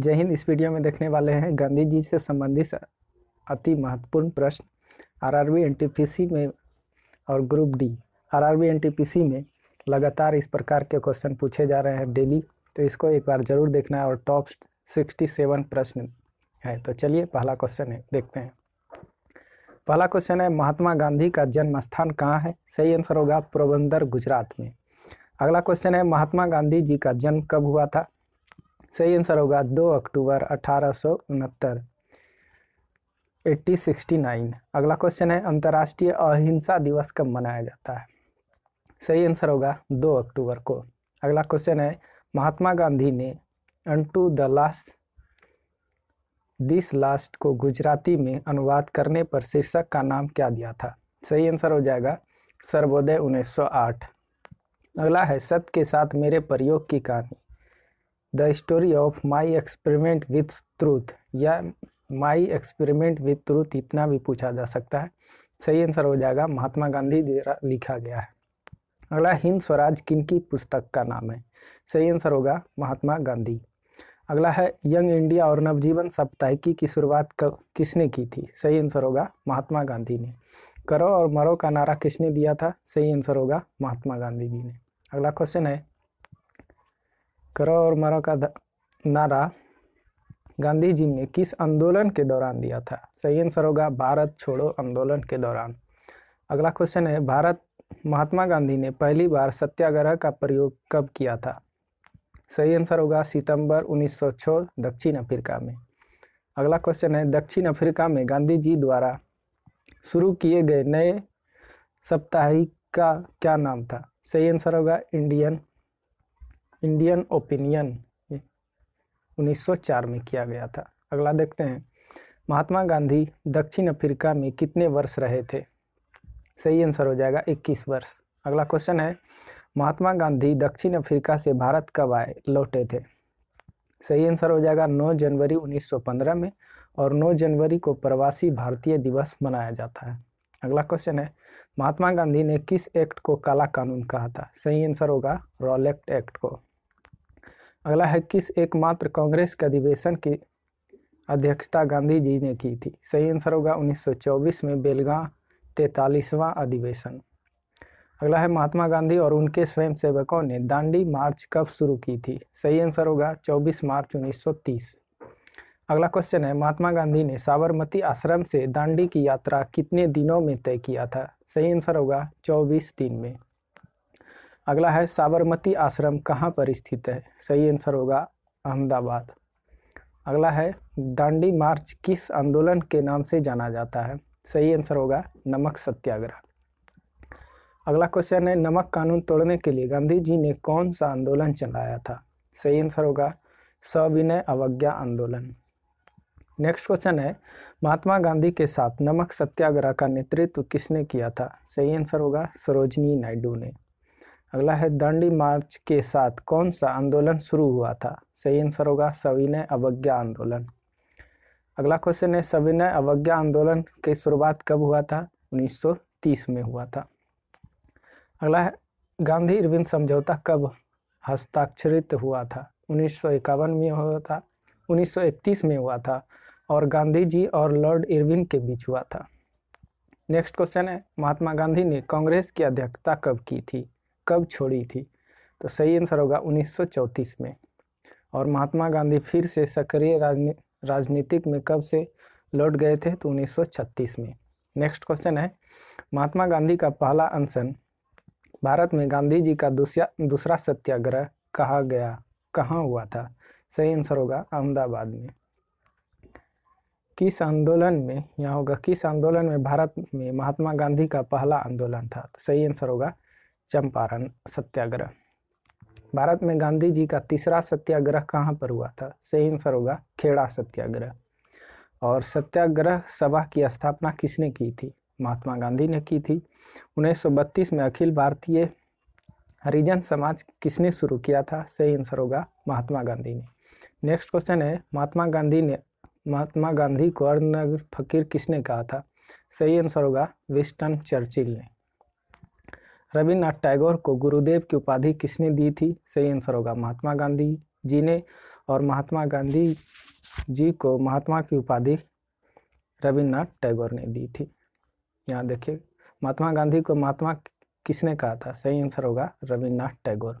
जय हिंद इस वीडियो में देखने वाले हैं गांधी जी से संबंधित अति महत्वपूर्ण प्रश्न आरआरबी एनटीपीसी में और ग्रुप डी आरआरबी एनटीपीसी में लगातार इस प्रकार के क्वेश्चन पूछे जा रहे हैं डेली तो इसको एक बार जरूर देखना है और टॉप सिक्सटी सेवन प्रश्न है तो चलिए पहला क्वेश्चन है देखते हैं पहला क्वेश्चन है महात्मा गांधी का जन्म स्थान कहाँ है सही आंसर होगा पोरबंदर गुजरात में अगला क्वेश्चन है महात्मा गांधी जी का जन्म कब हुआ था सही आंसर होगा दो अक्टूबर अठारह सौ उनहत्तर सिक्सटी नाइन अगला क्वेश्चन है अंतर्राष्ट्रीय अहिंसा दिवस कब मनाया जाता है सही आंसर होगा दो अक्टूबर को अगला क्वेश्चन है महात्मा गांधी ने unto the last this last को गुजराती में अनुवाद करने पर शीर्षक का नाम क्या दिया था सही आंसर हो जाएगा सर्वोदय 1908 अगला है सत्य के साथ मेरे प्रयोग की कहानी the story of my experiment with truth या माई एक्सपेरिमेंट विथ ट्रूथ इतना भी पूछा जा सकता है सही आंसर हो जाएगा महात्मा गांधी द्वारा लिखा गया है अगला हिंद स्वराज किन की पुस्तक का नाम है सही आंसर होगा महात्मा गांधी अगला है यंग इंडिया और नवजीवन साप्ताहिकी की शुरुआत कब किसने की थी सही आंसर होगा महात्मा गांधी ने करो और मरो का नारा किसने दिया था सही आंसर होगा महात्मा गांधी जी ने अगला क्वेश्चन है करो और मरो का नारा गांधी जी ने किस आंदोलन के दौरान दिया था सही आंसर होगा भारत छोड़ो आंदोलन के दौरान अगला क्वेश्चन है भारत महात्मा गांधी ने पहली बार सत्याग्रह का प्रयोग कब किया था सही आंसर होगा सितंबर 1906 दक्षिण अफ्रीका में अगला क्वेश्चन है दक्षिण अफ्रीका में गांधी जी द्वारा शुरू किए गए नए साप्ताहिक का क्या नाम था सही आंसर होगा इंडियन इंडियन ओपिनियन 1904 में किया गया था अगला देखते हैं महात्मा गांधी दक्षिण अफ्रीका में कितने वर्ष रहे थे सही आंसर हो जाएगा 21 वर्ष अगला क्वेश्चन है महात्मा गांधी दक्षिण अफ्रीका से भारत कब आए लौटे थे सही आंसर हो जाएगा 9 जनवरी 1915 में और 9 जनवरी को प्रवासी भारतीय दिवस मनाया जाता है अगला क्वेश्चन है महात्मा गांधी ने किस एक्ट को काला कानून कहा था सही आंसर होगा रॉलेक्ट एक्ट को अगला है किस एकमात्र कांग्रेस के अधिवेशन की अध्यक्षता गांधी जी ने की थी सही आंसर होगा 1924 में बेलगांव तैतालीसवां अधिवेशन अगला है महात्मा गांधी और उनके स्वयंसेवकों ने दांडी मार्च कब शुरू की थी सही आंसर होगा 24 मार्च 1930 अगला क्वेश्चन है महात्मा गांधी ने साबरमती आश्रम से दांडी की यात्रा कितने दिनों में तय किया था सही आंसर होगा चौबीस दिन में अगला है साबरमती आश्रम कहाँ पर स्थित है सही आंसर होगा अहमदाबाद अगला है दांडी मार्च किस आंदोलन के नाम से जाना जाता है सही आंसर होगा नमक सत्याग्रह अगला क्वेश्चन है नमक कानून तोड़ने के लिए गांधी जी ने कौन सा आंदोलन चलाया था सही आंसर होगा सविनय अवज्ञा आंदोलन नेक्स्ट क्वेश्चन है महात्मा गांधी के साथ नमक सत्याग्रह का नेतृत्व किसने किया था सही आंसर होगा सरोजनी नायडू ने अगला है दांडी मार्च के साथ कौन सा आंदोलन शुरू हुआ था सही आंसर होगा सविनय अवज्ञा आंदोलन अगला क्वेश्चन है सविनय अवज्ञा आंदोलन की शुरुआत कब हुआ था 1930 में हुआ था अगला है गांधी अरविंद समझौता कब हस्ताक्षरित हुआ था उन्नीस में हुआ था 1931 में हुआ था और गांधी जी और लॉर्ड इरविन के बीच हुआ था नेक्स्ट क्वेश्चन है महात्मा गांधी ने कांग्रेस की अध्यक्षता कब की थी कब छोड़ी थी तो सही आंसर होगा 1934 में और महात्मा गांधी फिर से सक्रिय राजनी राजनीतिक में कब से लौट गए थे तो 1936 में नेक्स्ट क्वेश्चन है महात्मा गांधी का पहला अनशन भारत में गांधी जी का दूसरा दूसरा सत्याग्रह कहा गया कहाँ हुआ था सही आंसर होगा अहमदाबाद में किस आंदोलन में यहाँ होगा किस आंदोलन में भारत में महात्मा गांधी का पहला आंदोलन था तो सही आंसर होगा चंपारण सत्याग्रह भारत में गांधी जी का तीसरा सत्याग्रह कहाँ पर हुआ था सही आंसर होगा खेड़ा सत्याग्रह और सत्याग्रह सभा की स्थापना किसने की थी महात्मा गांधी ने की थी 1932 में अखिल भारतीय हरिजन समाज किसने शुरू किया था सही आंसर होगा महात्मा गांधी ने नेक्स्ट क्वेश्चन है महात्मा गांधी ने महात्मा गांधी को अर्धनगर फकीर किसने कहा था सही आंसर होगा विस्टन चर्चिल ने रविन्द्रनाथ टैगोर को गुरुदेव की उपाधि किसने दी थी सही आंसर होगा महात्मा गांधी जी ने और महात्मा गांधी जी को महात्मा की उपाधि रविन्द्रनाथ टैगोर ने दी थी यहाँ देखिए महात्मा गांधी को महात्मा किसने कहा था सही आंसर होगा रविन्द्रनाथ टैगोर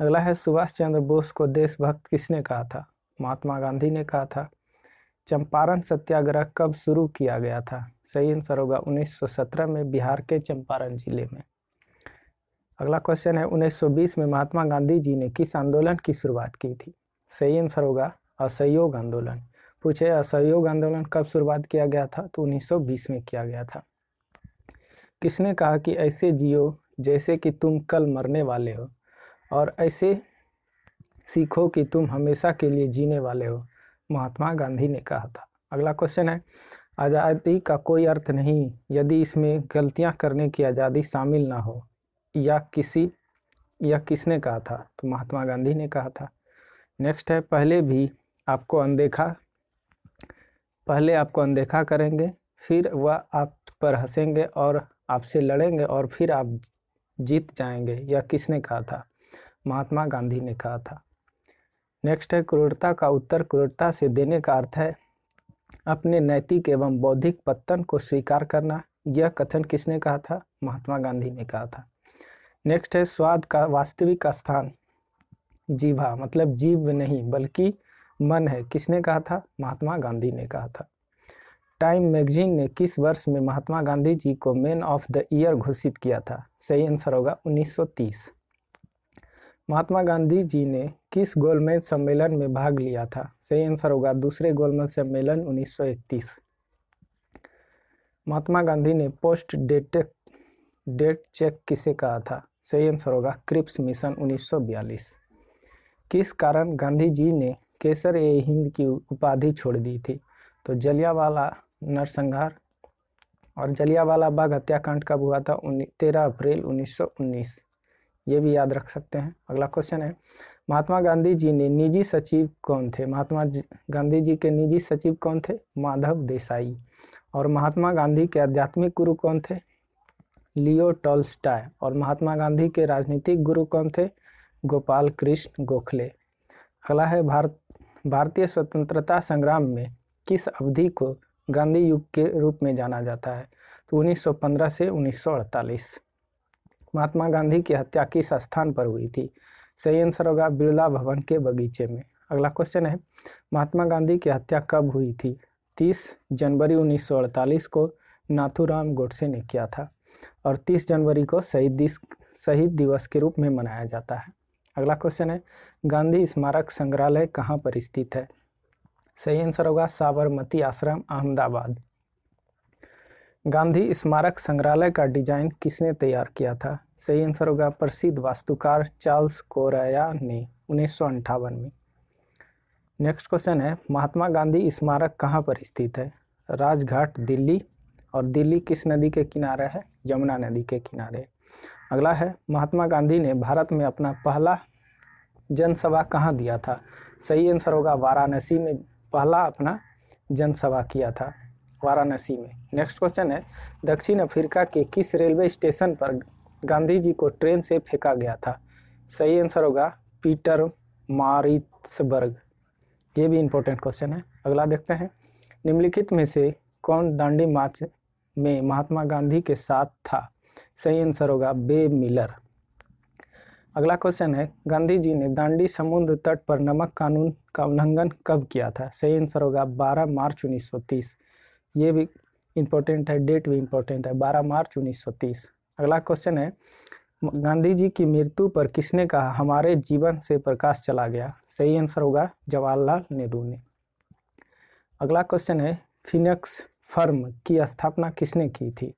अगला है सुभाष चंद्र बोस को देशभक्त किसने कहा था महात्मा गांधी ने कहा था चंपारण सत्याग्रह कब शुरू किया गया था सही आंसर होगा 1917 में बिहार के चंपारण जिले में अगला क्वेश्चन है 1920 में महात्मा गांधी जी ने किस आंदोलन की शुरुआत की थी सही आंसर होगा असहयोग आंदोलन पूछे असहयोग आंदोलन कब शुरुआत किया गया था तो 1920 में किया गया था किसने कहा कि ऐसे जियो जैसे कि तुम कल मरने वाले हो और ऐसे सीखो कि तुम हमेशा के लिए जीने वाले हो महात्मा गांधी ने कहा था अगला क्वेश्चन है आज़ादी का कोई अर्थ नहीं यदि इसमें गलतियां करने की आज़ादी शामिल ना हो या किसी या किसने कहा था तो महात्मा गांधी ने कहा था नेक्स्ट है पहले भी आपको अनदेखा पहले आपको अनदेखा करेंगे फिर वह आप पर हंसेंगे और आपसे लड़ेंगे और फिर आप जीत जाएंगे या किसने कहा था महात्मा गांधी ने कहा था नेक्स्ट है क्रूरता का उत्तर क्रूरता से देने का अर्थ है अपने नैतिक एवं बौद्धिक पत्तन को स्वीकार करना यह कथन किसने कहा था महात्मा गांधी ने कहा था नेक्स्ट है स्वाद का वास्तविक स्थान जीवा मतलब जीव नहीं बल्कि मन है किसने कहा था महात्मा गांधी ने कहा था टाइम मैगजीन ने किस वर्ष में महात्मा गांधी जी को मैन ऑफ द ईयर घोषित किया था सही आंसर होगा 1930 महात्मा गांधी जी ने किस गोलमेज सम्मेलन में भाग लिया था सही आंसर होगा दूसरे गोलमेज सम्मेलन 1931 महात्मा गांधी ने पोस्ट डेट डेट चेक किसे कहा था सही आंसर होगा क्रिप्स मिशन 1942 किस कारण गांधी जी ने केसर ए हिंद की उपाधि छोड़ दी थी तो जलियावाला नरसंहार और जलियावाला बाग हत्याकांड कब हुआ था तेरह अप्रैल 1919 ये भी याद रख सकते हैं अगला क्वेश्चन है महात्मा गांधी जी ने निजी सचिव कौन थे महात्मा गांधी जी के निजी सचिव कौन थे माधव देसाई और महात्मा गांधी के आध्यात्मिक गुरु कौन थे लियो टॉलस्टाय और महात्मा गांधी के राजनीतिक गुरु कौन थे गोपाल कृष्ण गोखले अगला है भारत भारतीय स्वतंत्रता संग्राम में किस अवधि को गांधी युग के रूप में जाना जाता है तो 1915 से महात्मा गांधी की हत्या किस स्थान पर हुई थी सही आंसर होगा बिरला भवन के बगीचे में अगला क्वेश्चन है महात्मा गांधी की हत्या कब हुई थी 30 जनवरी 1948 को नाथूराम गोडसे ने किया था और 30 जनवरी को शहीद शहीद दिवस के रूप में मनाया जाता है अगला क्वेश्चन है गांधी स्मारक संग्रहालय कहाँ पर स्थित है सही आंसर होगा साबरमती आश्रम अहमदाबाद गांधी स्मारक संग्रहालय का डिजाइन किसने तैयार किया था सही आंसर होगा प्रसिद्ध वास्तुकार चार्ल्स कोरया ने उन्नीस में नेक्स्ट क्वेश्चन है महात्मा गांधी स्मारक कहाँ पर स्थित है राजघाट दिल्ली और दिल्ली किस नदी के किनारे है यमुना नदी के किनारे अगला है महात्मा गांधी ने भारत में अपना पहला जनसभा कहाँ दिया था सही आंसर होगा वाराणसी में पहला अपना जनसभा किया था वाराणसी में नेक्स्ट क्वेश्चन है दक्षिण अफ्रीका के किस रेलवे स्टेशन पर गांधी जी को ट्रेन से फेंका गया था सही आंसर होगा पीटर मारित्सबर्ग ये भी इंपॉर्टेंट क्वेश्चन है अगला देखते हैं निम्नलिखित में से कौन दांडी मार्च में महात्मा गांधी के साथ था सही आंसर होगा बे मिलर अगला क्वेश्चन है गांधी जी ने दांडी समुद्र तट पर नमक कानून का उल्लंघन कब किया था सही आंसर होगा 12 मार्च 1930 ये भी इम्पोर्टेंट है डेट भी इम्पोर्टेंट है 12 मार्च अगला क्वेश्चन है गांधी जी की मृत्यु पर किसने कहा हमारे जीवन से प्रकाश चला गया सही आंसर होगा जवाहरलाल नेहरू ने अगला क्वेश्चन है फिनक्स फर्म की स्थापना किसने की थी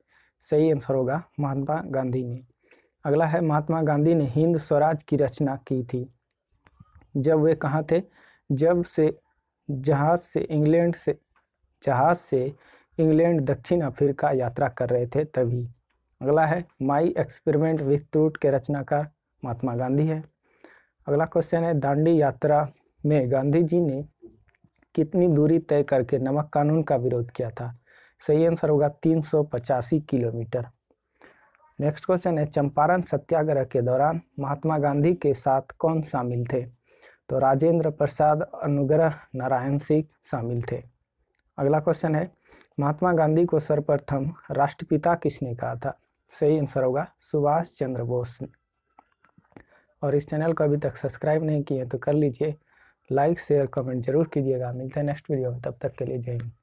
सही आंसर होगा महात्मा गांधी ने अगला है महात्मा गांधी ने हिंद स्वराज की रचना की थी जब वे कहाँ थे जब से जहाज से इंग्लैंड से जहाज से इंग्लैंड दक्षिण अफ्रीका यात्रा कर रहे थे तभी अगला है माई एक्सपेरिमेंट विथ ट्रूट के रचनाकार महात्मा गांधी है अगला क्वेश्चन है दांडी यात्रा में गांधी जी ने कितनी दूरी तय करके नमक कानून का विरोध किया था सही आंसर होगा तीन किलोमीटर नेक्स्ट क्वेश्चन है चंपारण सत्याग्रह के दौरान महात्मा गांधी के साथ कौन शामिल थे तो राजेंद्र प्रसाद अनुग्रह नारायण सिंह शामिल थे अगला क्वेश्चन है महात्मा गांधी को सर्वप्रथम राष्ट्रपिता किसने कहा था सही आंसर होगा सुभाष चंद्र बोस और इस चैनल को अभी तक सब्सक्राइब नहीं किए तो कर लीजिए लाइक शेयर कमेंट जरूर कीजिएगा मिलते हैं नेक्स्ट वीडियो में तब तक के लिए जय हिंद